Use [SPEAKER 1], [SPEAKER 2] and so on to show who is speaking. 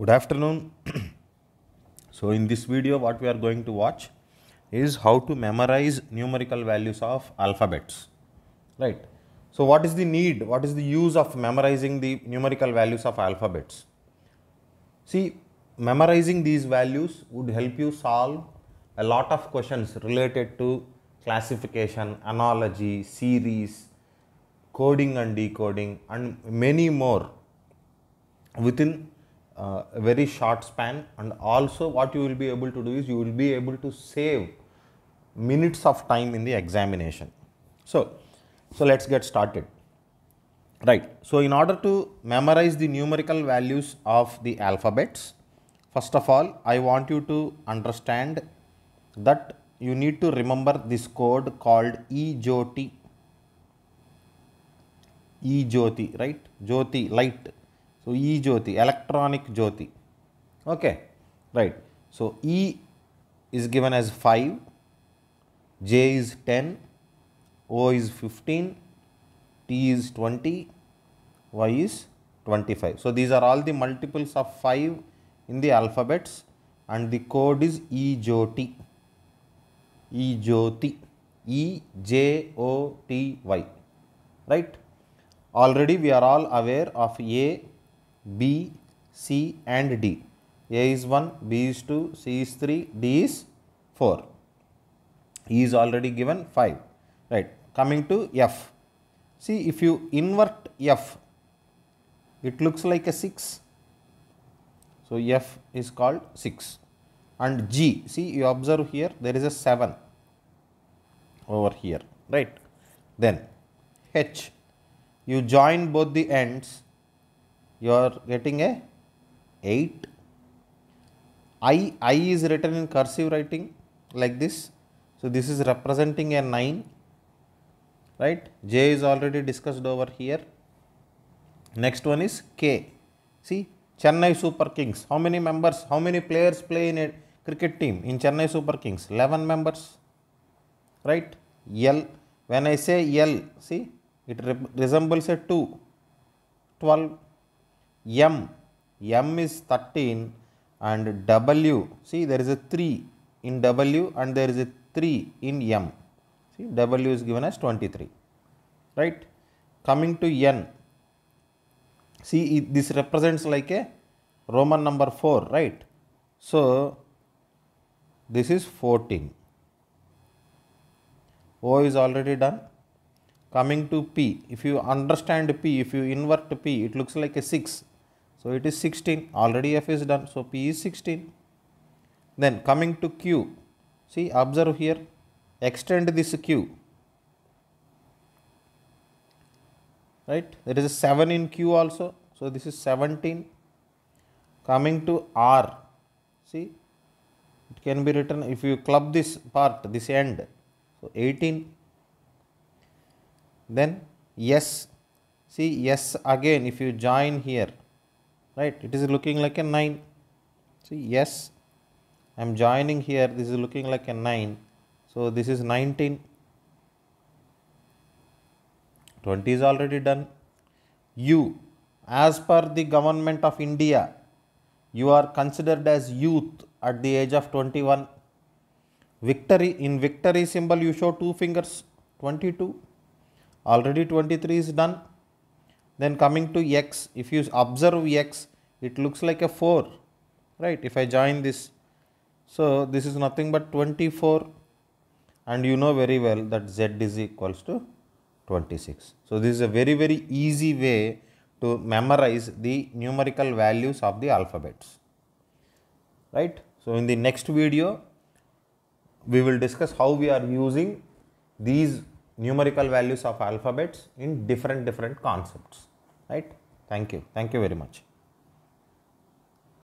[SPEAKER 1] good afternoon so in this video what we are going to watch is how to memorize numerical values of alphabets right so what is the need what is the use of memorizing the numerical values of alphabets see memorizing these values would help you solve a lot of questions related to classification analogy series coding and decoding and many more within uh, a very short span and also what you will be able to do is you will be able to save minutes of time in the examination. So, so let's get started. Right. So, in order to memorize the numerical values of the alphabets, first of all, I want you to understand that you need to remember this code called EJOTI. EJOTI, right? Jyoti, light. So, E Jyoti, electronic Jyoti. Okay, right. So, E is given as 5, J is 10, O is 15, T is 20, Y is 25. So, these are all the multiples of 5 in the alphabets and the code is E Jyoti. E Jyoti. E J O T Y. Right? Already we are all aware of A, B, C and D. A is 1, B is 2, C is 3, D is 4. E is already given 5. Right. Coming to F. See if you invert F, it looks like a 6. So F is called 6. And G, see you observe here there is a 7 over here. Right. Then H, you join both the ends you are getting a 8. I, I is written in cursive writing like this. So, this is representing a 9, right. J is already discussed over here. Next one is K. See, Chennai Super Kings. How many members, how many players play in a cricket team in Chennai Super Kings? 11 members, right. L. When I say L, see, it resembles a 2, 12. M. M is 13 and W. See there is a 3 in W and there is a 3 in M. See W is given as 23. Right. Coming to N. See it, this represents like a Roman number 4. Right. So this is 14. O is already done. Coming to P, if you understand P, if you invert P, it looks like a 6 so, it is 16 already f is done. So, P is 16. Then coming to Q, see observe here extend this Q right there is a 7 in Q also. So, this is 17 coming to R see it can be written if you club this part this end. So, 18 then yes see yes again if you join here right it is looking like a 9 See, yes I'm joining here this is looking like a 9 so this is 19 20 is already done you as per the government of India you are considered as youth at the age of 21 victory in victory symbol you show two fingers 22 already 23 is done then coming to x, if you observe x, it looks like a 4, right? If I join this, so this is nothing but 24 and you know very well that z is equals to 26. So this is a very very easy way to memorize the numerical values of the alphabets, right? So in the next video, we will discuss how we are using these numerical values of alphabets in different different concepts right thank you thank you very much